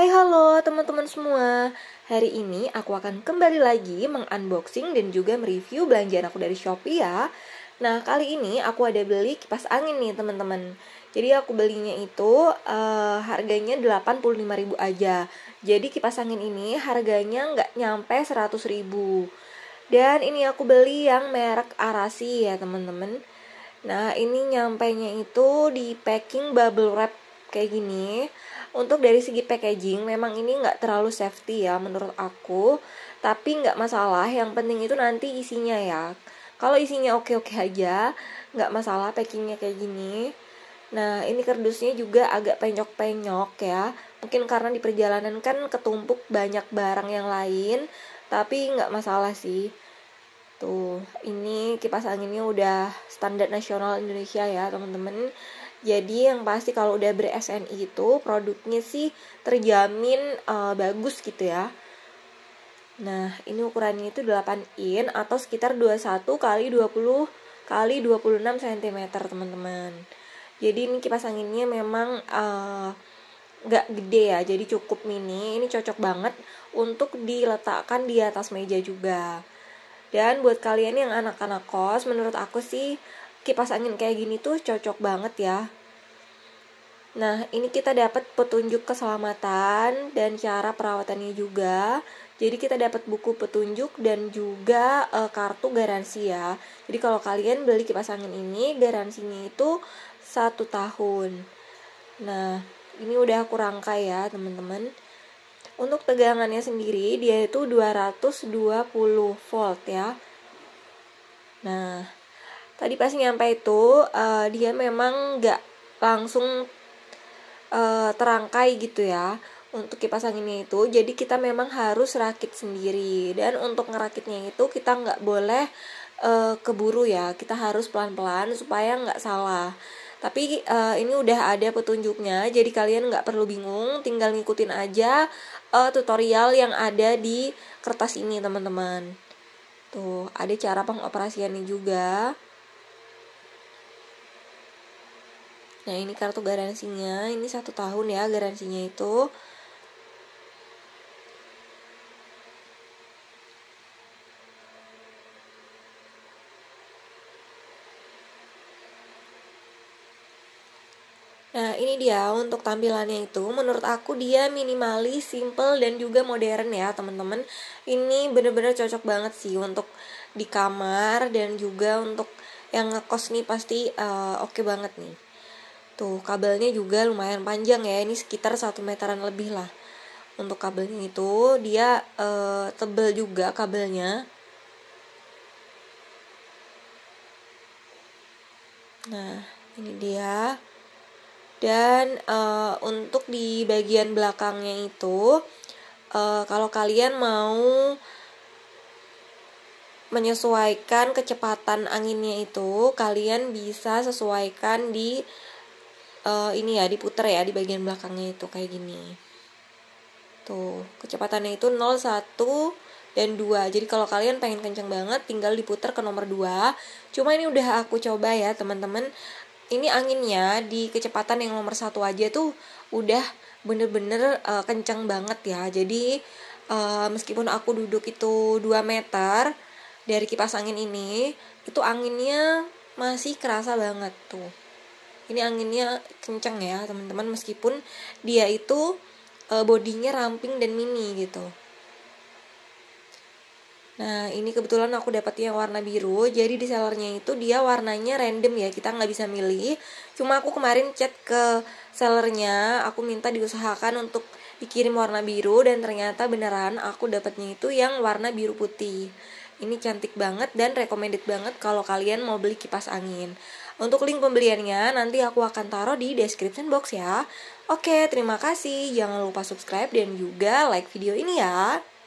Hai halo teman-teman semua Hari ini aku akan kembali lagi mengunboxing dan juga mereview belanjaan aku dari Shopee ya Nah kali ini aku ada beli kipas angin nih teman-teman Jadi aku belinya itu uh, harganya 85.000 aja Jadi kipas angin ini harganya nggak nyampe 100.000 Dan ini aku beli yang merek Arasi ya teman-teman Nah ini nyampainya itu di packing bubble wrap kayak gini untuk dari segi packaging memang ini nggak terlalu safety ya menurut aku tapi nggak masalah yang penting itu nanti isinya ya kalau isinya oke oke aja nggak masalah packingnya kayak gini nah ini kardusnya juga agak penyok penyok ya mungkin karena di perjalanan kan ketumpuk banyak barang yang lain tapi nggak masalah sih tuh ini kipas anginnya udah standar nasional Indonesia ya teman-teman jadi yang pasti kalau udah ber-SNI itu produknya sih terjamin uh, bagus gitu ya. Nah, ini ukurannya itu 8 in atau sekitar 21 kali 20 kali 26 cm, teman-teman. Jadi ini kipas anginnya memang eh, nggak Gak gede ya, jadi cukup mini. Ini cocok banget untuk diletakkan di atas meja juga. Dan buat kalian yang anak-anak kos, menurut aku sih kipas angin kayak gini tuh cocok banget ya. Nah, ini kita dapat petunjuk keselamatan dan cara perawatannya juga. Jadi kita dapat buku petunjuk dan juga e, kartu garansi ya. Jadi kalau kalian beli kipas angin ini, garansinya itu satu tahun. Nah, ini udah aku rangkai ya, teman-teman. Untuk tegangannya sendiri, dia itu 220 volt ya. Nah, tadi pas nyampe itu uh, dia memang nggak langsung uh, terangkai gitu ya untuk kipas anginnya itu jadi kita memang harus rakit sendiri dan untuk ngerakitnya itu kita nggak boleh uh, keburu ya kita harus pelan-pelan supaya nggak salah tapi uh, ini udah ada petunjuknya jadi kalian nggak perlu bingung tinggal ngikutin aja uh, tutorial yang ada di kertas ini teman-teman tuh ada cara pengoperasiannya juga Nah ini kartu garansinya, ini satu tahun ya garansinya itu. Nah ini dia untuk tampilannya itu menurut aku dia minimalis, simple dan juga modern ya teman-teman Ini bener-bener cocok banget sih untuk di kamar dan juga untuk yang ngekos nih pasti uh, oke okay banget nih Tuh gitu. kabelnya juga lumayan panjang ya, ini sekitar 1 meteran lebih lah. Untuk kabelnya itu dia uh, tebel juga kabelnya. Nah, ini dia. Dan uh, untuk di bagian belakangnya itu uh, kalau kalian mau menyesuaikan kecepatan anginnya itu, kalian bisa sesuaikan di uh, ini ya diputer ya di bagian belakangnya itu kayak gini tuh kecepatannya itu 0 1 dan 2 jadi kalau kalian pengen kenceng banget tinggal diputer ke nomor 2 cuma ini udah aku coba ya teman-teman ini anginnya di kecepatan yang nomor satu aja tuh udah bener-bener uh, kenceng banget ya jadi uh, meskipun aku duduk itu 2 meter dari kipas angin ini itu anginnya masih kerasa banget tuh ini anginnya kenceng ya teman-teman meskipun dia itu e, bodinya ramping dan mini gitu Nah ini kebetulan aku dapatnya warna biru Jadi di sellernya itu dia warnanya random ya Kita nggak bisa milih Cuma aku kemarin chat ke sellernya Aku minta diusahakan untuk dikirim warna biru Dan ternyata beneran aku dapatnya itu yang warna biru putih Ini cantik banget dan recommended banget Kalau kalian mau beli kipas angin untuk link pembeliannya nanti aku akan taruh di description box ya. Oke, terima kasih. Jangan lupa subscribe dan juga like video ini ya.